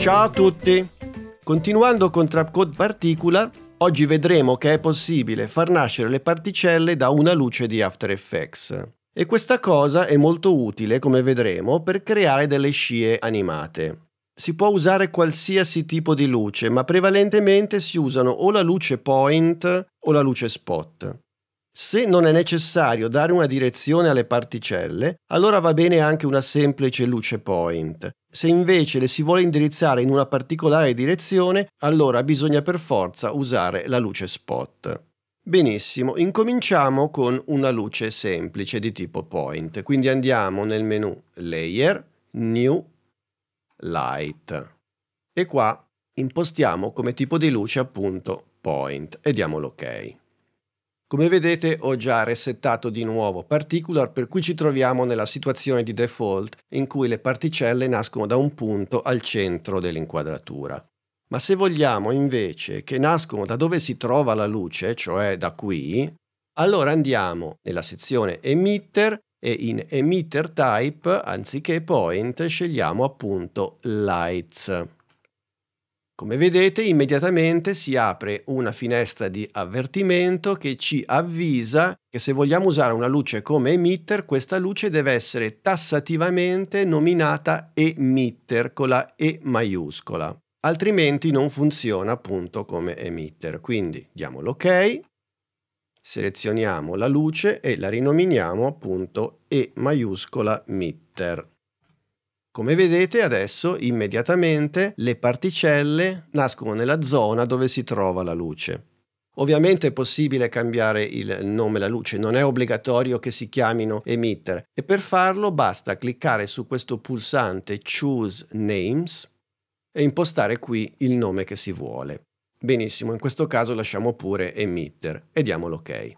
Ciao a tutti! Continuando con Trapcode Particular, oggi vedremo che è possibile far nascere le particelle da una luce di After Effects. E questa cosa è molto utile, come vedremo, per creare delle scie animate. Si può usare qualsiasi tipo di luce, ma prevalentemente si usano o la luce point o la luce spot. Se non è necessario dare una direzione alle particelle, allora va bene anche una semplice luce point. Se invece le si vuole indirizzare in una particolare direzione, allora bisogna per forza usare la luce spot. Benissimo, incominciamo con una luce semplice di tipo point. Quindi andiamo nel menu Layer, New, Light. E qua impostiamo come tipo di luce appunto point e diamo l'ok. Ok. Come vedete ho già resettato di nuovo particular per cui ci troviamo nella situazione di default in cui le particelle nascono da un punto al centro dell'inquadratura. Ma se vogliamo invece che nascono da dove si trova la luce, cioè da qui, allora andiamo nella sezione emitter e in emitter type, anziché point, scegliamo appunto lights. Come vedete immediatamente si apre una finestra di avvertimento che ci avvisa che se vogliamo usare una luce come emitter, questa luce deve essere tassativamente nominata emitter con la E maiuscola, altrimenti non funziona appunto come emitter. Quindi diamo l'ok, selezioniamo la luce e la rinominiamo appunto E maiuscola emitter. Come vedete adesso immediatamente le particelle nascono nella zona dove si trova la luce. Ovviamente è possibile cambiare il nome la luce, non è obbligatorio che si chiamino emitter e per farlo basta cliccare su questo pulsante Choose Names e impostare qui il nome che si vuole. Benissimo, in questo caso lasciamo pure emitter e diamo l'ok.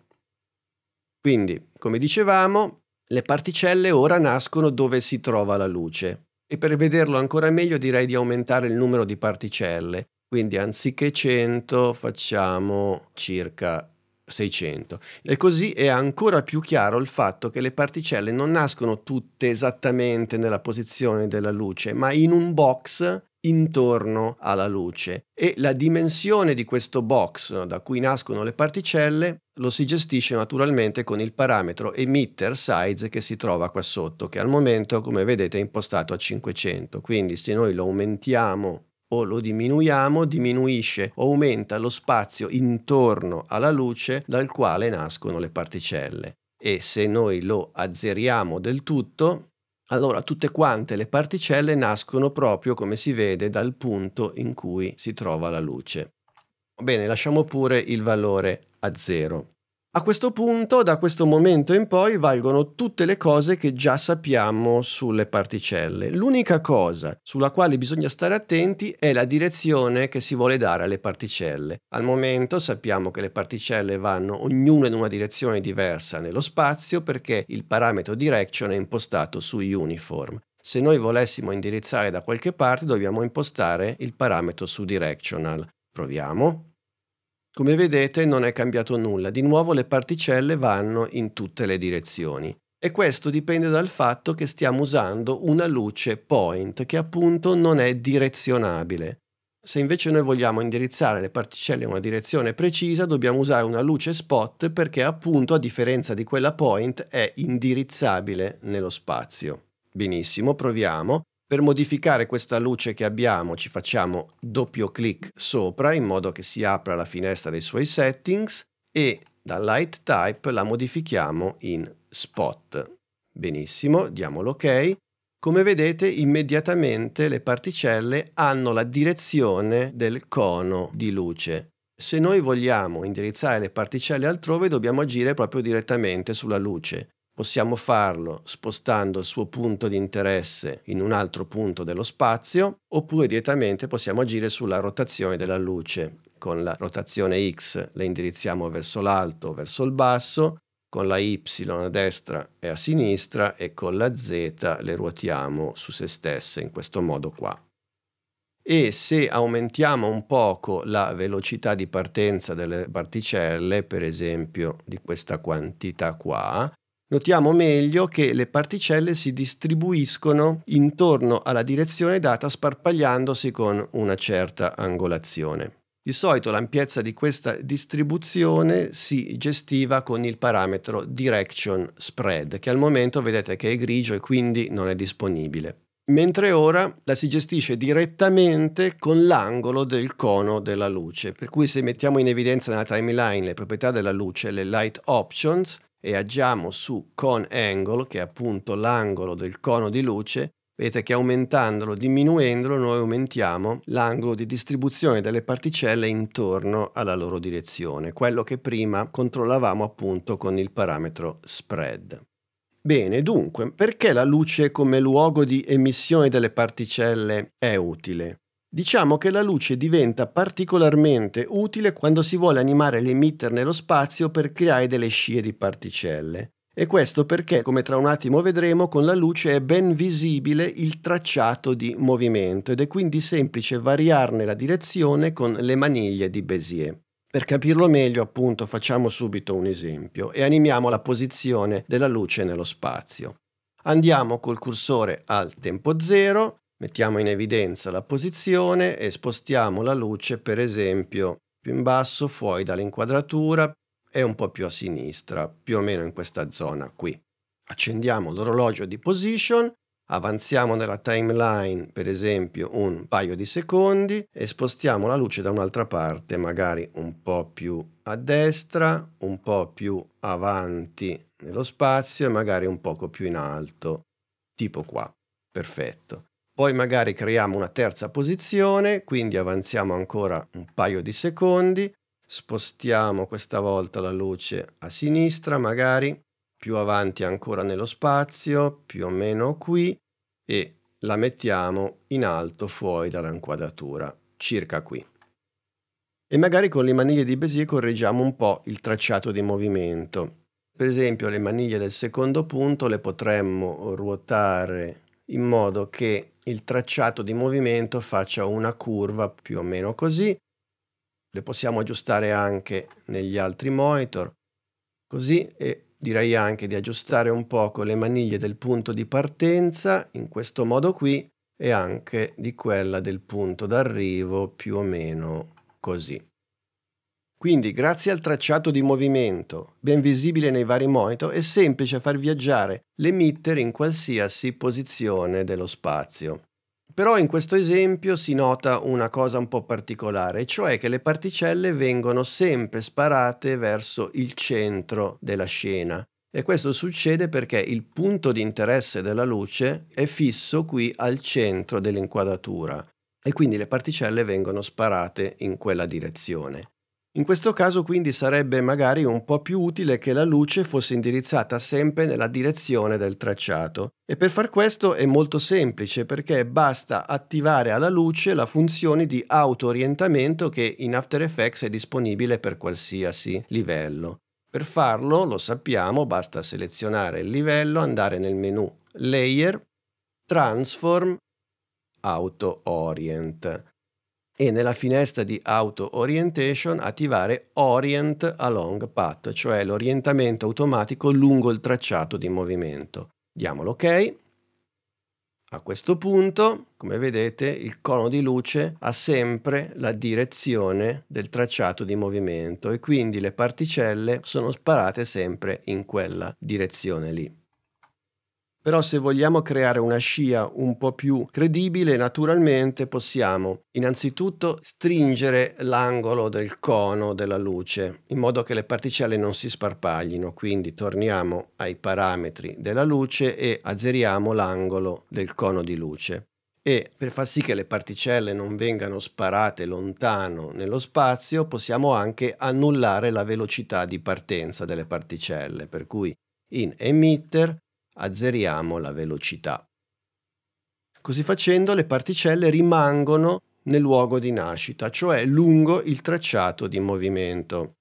Quindi, come dicevamo, le particelle ora nascono dove si trova la luce e per vederlo ancora meglio direi di aumentare il numero di particelle, quindi anziché 100 facciamo circa 600. E così è ancora più chiaro il fatto che le particelle non nascono tutte esattamente nella posizione della luce, ma in un box intorno alla luce e la dimensione di questo box da cui nascono le particelle lo si gestisce naturalmente con il parametro emitter size che si trova qua sotto che al momento come vedete è impostato a 500 quindi se noi lo aumentiamo o lo diminuiamo, diminuisce o aumenta lo spazio intorno alla luce dal quale nascono le particelle. E se noi lo azzeriamo del tutto, allora tutte quante le particelle nascono proprio come si vede dal punto in cui si trova la luce. Bene, lasciamo pure il valore a zero. A questo punto, da questo momento in poi, valgono tutte le cose che già sappiamo sulle particelle. L'unica cosa sulla quale bisogna stare attenti è la direzione che si vuole dare alle particelle. Al momento sappiamo che le particelle vanno ognuna in una direzione diversa nello spazio perché il parametro direction è impostato su uniform. Se noi volessimo indirizzare da qualche parte dobbiamo impostare il parametro su directional. Proviamo. Come vedete non è cambiato nulla, di nuovo le particelle vanno in tutte le direzioni. E questo dipende dal fatto che stiamo usando una luce point che appunto non è direzionabile. Se invece noi vogliamo indirizzare le particelle in una direzione precisa, dobbiamo usare una luce spot perché appunto, a differenza di quella point, è indirizzabile nello spazio. Benissimo, proviamo. Per modificare questa luce che abbiamo ci facciamo doppio clic sopra in modo che si apra la finestra dei suoi settings e da Light Type la modifichiamo in Spot. Benissimo, diamo l'ok. Come vedete immediatamente le particelle hanno la direzione del cono di luce. Se noi vogliamo indirizzare le particelle altrove dobbiamo agire proprio direttamente sulla luce. Possiamo farlo spostando il suo punto di interesse in un altro punto dello spazio oppure direttamente possiamo agire sulla rotazione della luce. Con la rotazione X la indirizziamo verso l'alto o verso il basso, con la Y a destra e a sinistra e con la Z le ruotiamo su se stesse in questo modo qua. E se aumentiamo un poco la velocità di partenza delle particelle, per esempio di questa quantità qua, notiamo meglio che le particelle si distribuiscono intorno alla direzione data sparpagliandosi con una certa angolazione. Di solito l'ampiezza di questa distribuzione si gestiva con il parametro direction spread, che al momento vedete che è grigio e quindi non è disponibile. Mentre ora la si gestisce direttamente con l'angolo del cono della luce, per cui se mettiamo in evidenza nella timeline le proprietà della luce, le light options, e agiamo su con angle, che è appunto l'angolo del cono di luce, vedete che aumentandolo, diminuendolo, noi aumentiamo l'angolo di distribuzione delle particelle intorno alla loro direzione, quello che prima controllavamo appunto con il parametro spread. Bene, dunque, perché la luce come luogo di emissione delle particelle è utile? Diciamo che la luce diventa particolarmente utile quando si vuole animare l'emitter nello spazio per creare delle scie di particelle. E questo perché, come tra un attimo vedremo, con la luce è ben visibile il tracciato di movimento ed è quindi semplice variarne la direzione con le maniglie di Bézier. Per capirlo meglio, appunto, facciamo subito un esempio e animiamo la posizione della luce nello spazio. Andiamo col cursore al tempo 0 Mettiamo in evidenza la posizione e spostiamo la luce, per esempio, più in basso, fuori dall'inquadratura e un po' più a sinistra, più o meno in questa zona qui. Accendiamo l'orologio di position, avanziamo nella timeline, per esempio, un paio di secondi e spostiamo la luce da un'altra parte, magari un po' più a destra, un po' più avanti nello spazio e magari un poco più in alto, tipo qua. Perfetto poi magari creiamo una terza posizione, quindi avanziamo ancora un paio di secondi, spostiamo questa volta la luce a sinistra magari, più avanti ancora nello spazio, più o meno qui, e la mettiamo in alto fuori dall'inquadratura, circa qui. E magari con le maniglie di Bézier correggiamo un po' il tracciato di movimento. Per esempio le maniglie del secondo punto le potremmo ruotare in modo che il tracciato di movimento faccia una curva più o meno così. Le possiamo aggiustare anche negli altri monitor, così, e direi anche di aggiustare un poco le maniglie del punto di partenza, in questo modo qui, e anche di quella del punto d'arrivo, più o meno così. Quindi, grazie al tracciato di movimento, ben visibile nei vari monitor, è semplice far viaggiare l'emitter in qualsiasi posizione dello spazio. Però in questo esempio si nota una cosa un po' particolare, cioè che le particelle vengono sempre sparate verso il centro della scena. E questo succede perché il punto di interesse della luce è fisso qui al centro dell'inquadratura e quindi le particelle vengono sparate in quella direzione. In questo caso quindi sarebbe magari un po' più utile che la luce fosse indirizzata sempre nella direzione del tracciato. E per far questo è molto semplice perché basta attivare alla luce la funzione di auto-orientamento che in After Effects è disponibile per qualsiasi livello. Per farlo, lo sappiamo, basta selezionare il livello, andare nel menu Layer, Transform, Auto Orient e nella finestra di Auto Orientation attivare Orient Along Path, cioè l'orientamento automatico lungo il tracciato di movimento. Diamo l'ok. A questo punto, come vedete, il cono di luce ha sempre la direzione del tracciato di movimento e quindi le particelle sono sparate sempre in quella direzione lì. Però se vogliamo creare una scia un po' più credibile, naturalmente possiamo innanzitutto stringere l'angolo del cono della luce in modo che le particelle non si sparpaglino, quindi torniamo ai parametri della luce e azzeriamo l'angolo del cono di luce. E per far sì che le particelle non vengano sparate lontano nello spazio, possiamo anche annullare la velocità di partenza delle particelle, per cui in emitter azzeriamo la velocità. Così facendo le particelle rimangono nel luogo di nascita, cioè lungo il tracciato di movimento.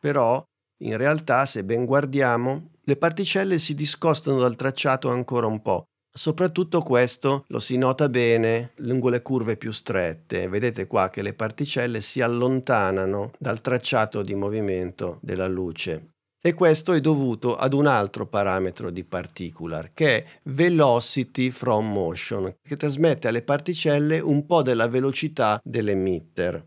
Però, in realtà, se ben guardiamo, le particelle si discostano dal tracciato ancora un po'. Soprattutto questo lo si nota bene lungo le curve più strette. Vedete qua che le particelle si allontanano dal tracciato di movimento della luce e questo è dovuto ad un altro parametro di particular che è velocity from motion, che trasmette alle particelle un po' della velocità dell'emitter.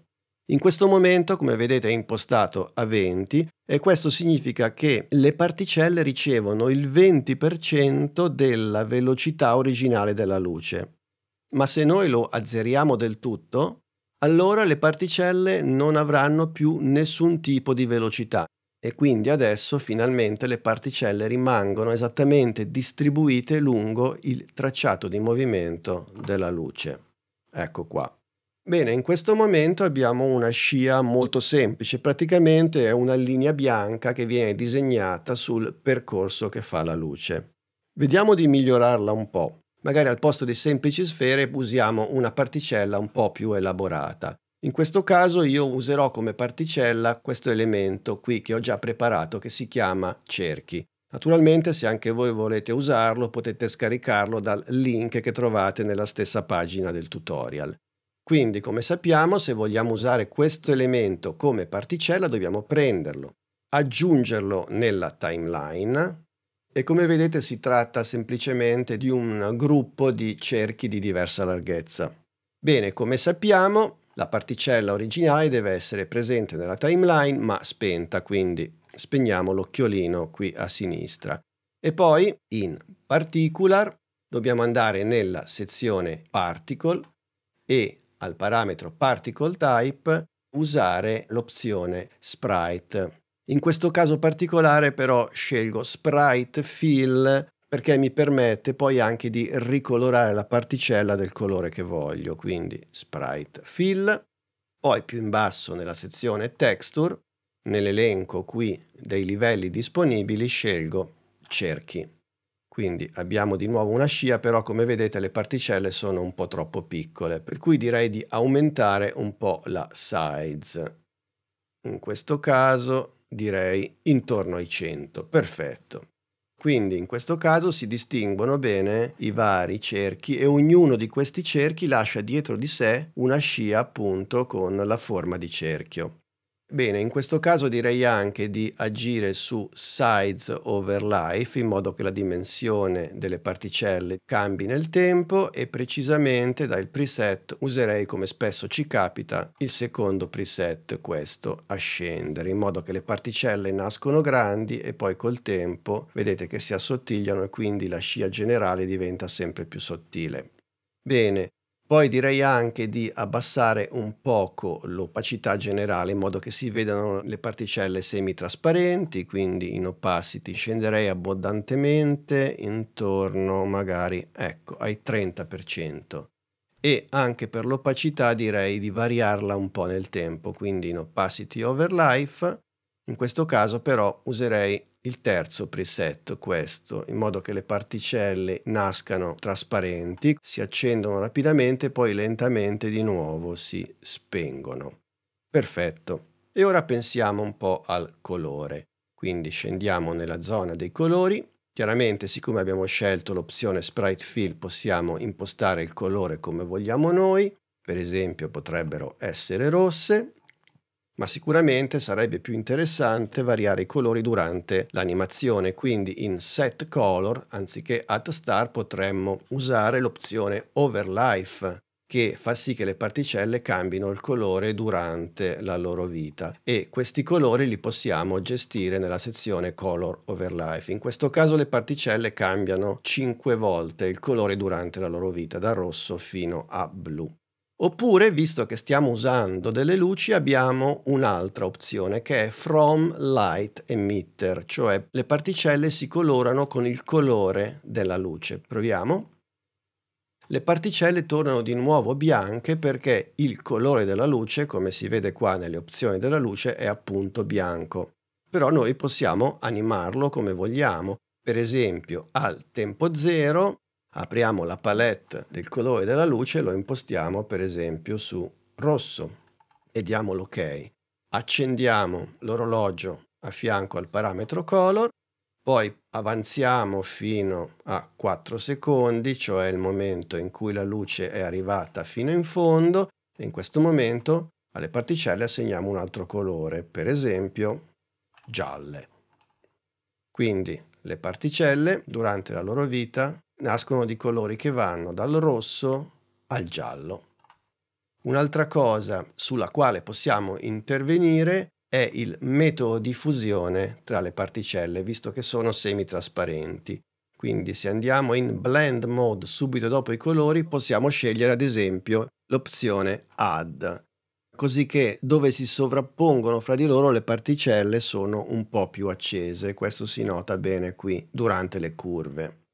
In questo momento, come vedete, è impostato a 20 e questo significa che le particelle ricevono il 20% della velocità originale della luce. Ma se noi lo azzeriamo del tutto, allora le particelle non avranno più nessun tipo di velocità e quindi adesso finalmente le particelle rimangono esattamente distribuite lungo il tracciato di movimento della luce. Ecco qua. Bene, in questo momento abbiamo una scia molto semplice, praticamente è una linea bianca che viene disegnata sul percorso che fa la luce. Vediamo di migliorarla un po'. Magari al posto di semplici sfere usiamo una particella un po' più elaborata. In questo caso io userò come particella questo elemento qui che ho già preparato che si chiama cerchi. Naturalmente se anche voi volete usarlo potete scaricarlo dal link che trovate nella stessa pagina del tutorial. Quindi come sappiamo se vogliamo usare questo elemento come particella dobbiamo prenderlo, aggiungerlo nella timeline e come vedete si tratta semplicemente di un gruppo di cerchi di diversa larghezza. Bene, come sappiamo la particella originale deve essere presente nella timeline ma spenta, quindi spegniamo l'occhiolino qui a sinistra. E poi in particular dobbiamo andare nella sezione particle e al parametro particle type usare l'opzione sprite. In questo caso particolare però scelgo sprite fill perché mi permette poi anche di ricolorare la particella del colore che voglio, quindi sprite fill, poi più in basso nella sezione texture, nell'elenco qui dei livelli disponibili scelgo cerchi. Quindi abbiamo di nuovo una scia, però come vedete le particelle sono un po' troppo piccole, per cui direi di aumentare un po' la size. In questo caso direi intorno ai 100, perfetto. Quindi in questo caso si distinguono bene i vari cerchi e ognuno di questi cerchi lascia dietro di sé una scia appunto con la forma di cerchio. Bene, in questo caso direi anche di agire su size over life in modo che la dimensione delle particelle cambi nel tempo e precisamente dal preset userei come spesso ci capita il secondo preset, questo a scendere, in modo che le particelle nascono grandi e poi col tempo vedete che si assottigliano e quindi la scia generale diventa sempre più sottile. Bene, poi direi anche di abbassare un poco l'opacità generale in modo che si vedano le particelle semitrasparenti, quindi in opacity scenderei abbondantemente intorno magari ecco, ai 30% e anche per l'opacità direi di variarla un po' nel tempo, quindi in opacity over life, in questo caso però userei il terzo preset, questo, in modo che le particelle nascano trasparenti, si accendono rapidamente, poi lentamente di nuovo si spengono. Perfetto. E ora pensiamo un po' al colore. Quindi scendiamo nella zona dei colori. Chiaramente, siccome abbiamo scelto l'opzione Sprite Fill, possiamo impostare il colore come vogliamo noi. Per esempio, potrebbero essere rosse ma sicuramente sarebbe più interessante variare i colori durante l'animazione, quindi in set color anziché add star potremmo usare l'opzione overlife che fa sì che le particelle cambino il colore durante la loro vita e questi colori li possiamo gestire nella sezione color overlife. In questo caso le particelle cambiano 5 volte il colore durante la loro vita, da rosso fino a blu. Oppure, visto che stiamo usando delle luci, abbiamo un'altra opzione che è From Light Emitter, cioè le particelle si colorano con il colore della luce. Proviamo. Le particelle tornano di nuovo bianche perché il colore della luce, come si vede qua nelle opzioni della luce, è appunto bianco. Però noi possiamo animarlo come vogliamo. Per esempio, al tempo zero apriamo la palette del colore della luce e lo impostiamo per esempio su rosso e diamo l'ok. Accendiamo l'orologio a fianco al parametro color, poi avanziamo fino a 4 secondi, cioè il momento in cui la luce è arrivata fino in fondo e in questo momento alle particelle assegniamo un altro colore, per esempio gialle. Quindi le particelle durante la loro vita nascono di colori che vanno dal rosso al giallo. Un'altra cosa sulla quale possiamo intervenire è il metodo di fusione tra le particelle, visto che sono semitrasparenti. Quindi se andiamo in blend mode subito dopo i colori possiamo scegliere ad esempio l'opzione add, così che dove si sovrappongono fra di loro le particelle sono un po' più accese, questo si nota bene qui durante le curve.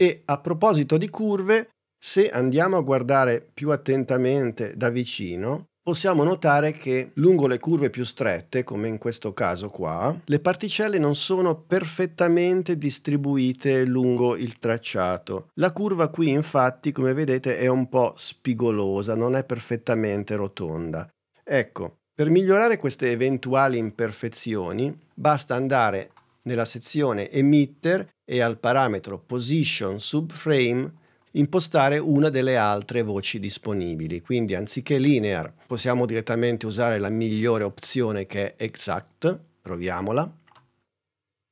E a proposito di curve, se andiamo a guardare più attentamente da vicino, possiamo notare che lungo le curve più strette, come in questo caso qua, le particelle non sono perfettamente distribuite lungo il tracciato. La curva qui infatti, come vedete, è un po' spigolosa, non è perfettamente rotonda. Ecco, per migliorare queste eventuali imperfezioni, basta andare nella sezione Emitter e al parametro position subframe impostare una delle altre voci disponibili. Quindi anziché linear possiamo direttamente usare la migliore opzione che è exact, proviamola.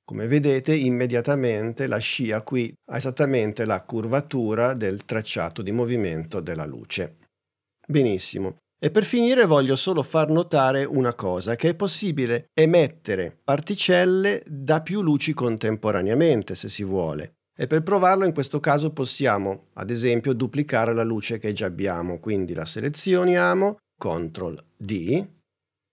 Come vedete immediatamente la scia qui ha esattamente la curvatura del tracciato di movimento della luce. Benissimo, e per finire voglio solo far notare una cosa, che è possibile emettere particelle da più luci contemporaneamente, se si vuole. E per provarlo in questo caso possiamo, ad esempio, duplicare la luce che già abbiamo, quindi la selezioniamo, CTRL D,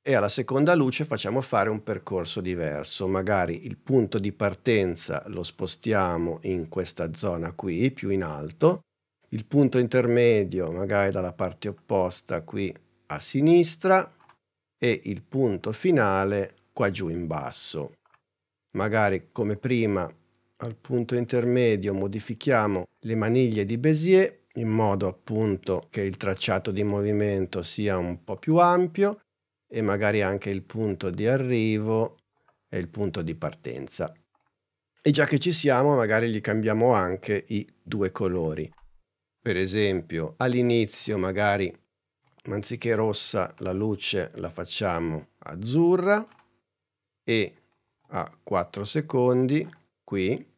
e alla seconda luce facciamo fare un percorso diverso, magari il punto di partenza lo spostiamo in questa zona qui, più in alto, il punto intermedio magari dalla parte opposta qui a sinistra e il punto finale qua giù in basso. Magari come prima al punto intermedio modifichiamo le maniglie di Bézier in modo appunto che il tracciato di movimento sia un po' più ampio e magari anche il punto di arrivo e il punto di partenza. E già che ci siamo magari gli cambiamo anche i due colori. Per esempio, all'inizio magari anziché rossa la luce la facciamo azzurra e a 4 secondi qui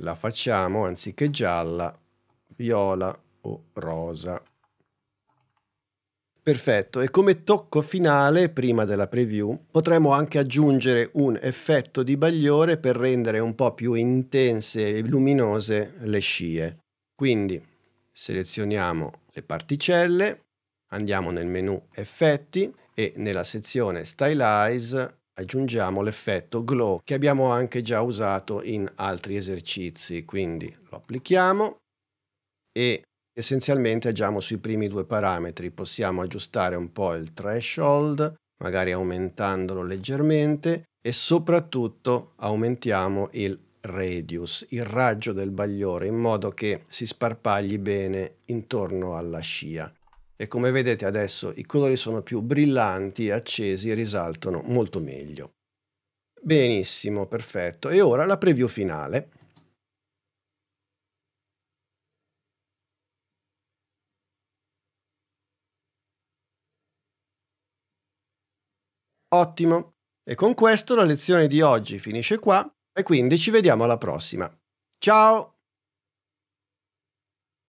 la facciamo anziché gialla, viola o rosa. Perfetto, e come tocco finale, prima della preview, potremmo anche aggiungere un effetto di bagliore per rendere un po' più intense e luminose le scie. Quindi selezioniamo le particelle, andiamo nel menu effetti e nella sezione stylize aggiungiamo l'effetto glow che abbiamo anche già usato in altri esercizi, quindi lo applichiamo e essenzialmente agiamo sui primi due parametri, possiamo aggiustare un po' il threshold, magari aumentandolo leggermente e soprattutto aumentiamo il radius, il raggio del bagliore, in modo che si sparpagli bene intorno alla scia. E come vedete adesso i colori sono più brillanti, accesi e risaltano molto meglio. Benissimo, perfetto. E ora la preview finale. Ottimo. E con questo la lezione di oggi finisce qua. E quindi ci vediamo alla prossima. Ciao!